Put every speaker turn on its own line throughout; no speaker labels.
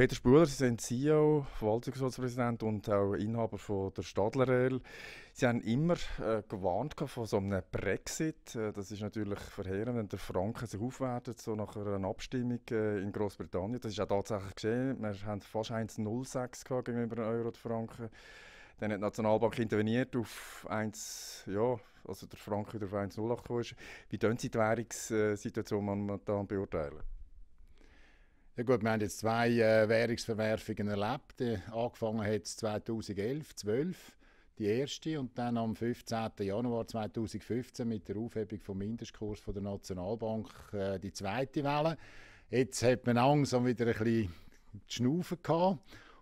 Peter Spuler, Sie sind CEO, Verwaltungsratspräsident und auch Inhaber von der Stadler Rail. Sie haben immer äh, gewarnt von so einem Brexit. Äh, das ist natürlich verheerend, wenn der Franken sich aufwertet, so nach einer Abstimmung äh, in Großbritannien. Das ist auch tatsächlich geschehen. Wir haben fast 1,06 gegenüber dem Euro der Franken. Dann hat die Nationalbank interveniert auf 1, ja, also der Franken wieder auf 1,08 gekommen Wie können Sie die
Währungssituation momentan beurteilen? Ja gut, wir haben jetzt zwei äh, Währungsverwerfungen erlebt. angefangen hat es 2011, 12 die erste und dann am 15. Januar 2015 mit der Aufhebung vom Mindestkurs von der Nationalbank äh, die zweite Welle. Jetzt hat man langsam wieder ein bisschen die gehabt.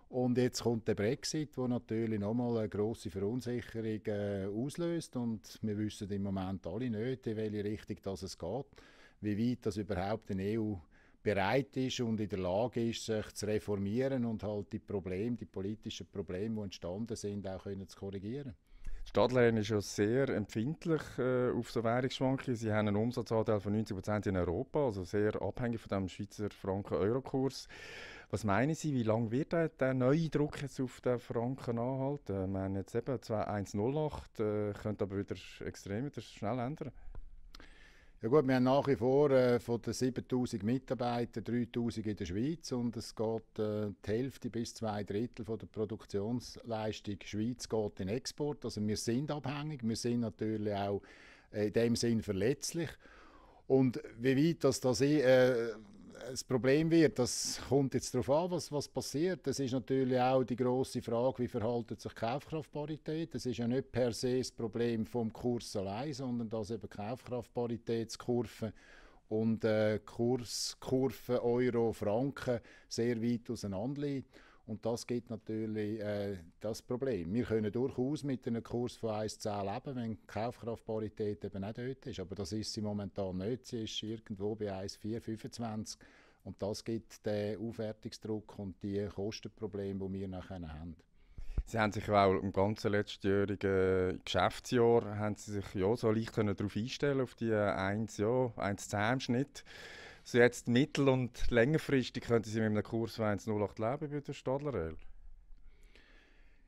Und jetzt kommt der Brexit, der natürlich nochmal eine grosse Verunsicherung äh, auslöst. Und wir wissen im Moment alle nicht, in welche Richtung das es geht, wie weit das überhaupt in EU bereit ist und in der Lage ist, sich zu reformieren und halt die Probleme, die politischen Probleme, die entstanden sind, auch können zu korrigieren.
Die Stadtlernen ist ja sehr empfindlich äh, auf so Währungsschwankungen. Sie haben einen Umsatzanteil von 90 Prozent in Europa, also sehr abhängig von dem Schweizer Franken-Euro-Kurs. Was meinen Sie, wie lange wird der, der neue Druck jetzt auf den Franken anhalten? Äh, wir haben jetzt eben
2,108, äh, könnte aber wieder extrem wieder schnell ändern. Ja gut, wir haben nach wie vor äh, von den 7000 Mitarbeitern 3000 in der Schweiz und es geht äh, die Hälfte bis zwei Drittel von der Produktionsleistung Schweiz geht in Export. Also wir sind abhängig, wir sind natürlich auch äh, in dem Sinn verletzlich. Und wie weit das, das ich, äh, das Problem wird, das kommt jetzt darauf an, was, was passiert. Das ist natürlich auch die große Frage, wie verhaltet sich Kaufkraftparität. Das ist ja nicht per se das Problem vom Kurs allein, sondern dass eben Kaufkraftparitätskurven und äh, Kurskurven Euro-Franken sehr weit auseinander liegen. Und das gibt natürlich äh, das Problem. Wir können durchaus mit einem Kurs von 1,10 leben, wenn die Kaufkraftparität eben nicht dort ist. Aber das ist sie momentan nicht. Sie ist irgendwo bei 1,425. Und das gibt den Aufwertungsdruck und die Kostenprobleme, die wir nachher haben.
Sie haben sich auch im ganzen letztjährigen Geschäftsjahr haben Sie sich ja so leicht können darauf einstellen auf die 1, ja, 1,10 Schnitt so jetzt mittel- und längerfristig könnte Sie mit einem Kurs von
1,08 leben bei der Stadleröl?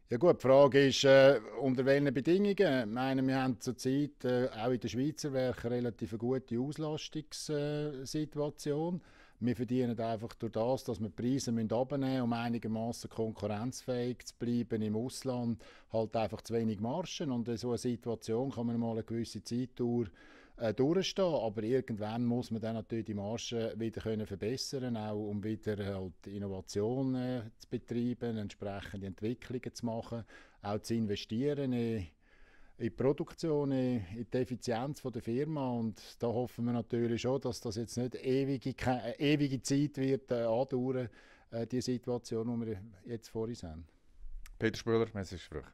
Ja gut, die Frage ist, äh, unter welchen Bedingungen? Ich meine, wir haben zurzeit äh, auch in der Schweizer Werke relativ eine gute Auslastungssituation. Äh, wir verdienen einfach durch das, dass wir die Preise müssen abnehmen müssen, um einigermaßen konkurrenzfähig zu bleiben im Ausland, halt einfach zu wenig Marschen. Und in so einer Situation kann man mal eine gewisse Zeitdauer äh, durchstehen. Aber irgendwann muss man dann natürlich die Marge wieder können verbessern auch um wieder halt Innovationen äh, zu betreiben, entsprechende Entwicklungen zu machen, auch zu investieren in, in die Produktion, in, in die Effizienz von der Firma. Und da hoffen wir natürlich schon, dass das jetzt nicht ewige, äh, ewige Zeit wird äh, andauern, äh, die Situation, die wir jetzt vor uns haben.
Peter Spöller, Messerschbrüch.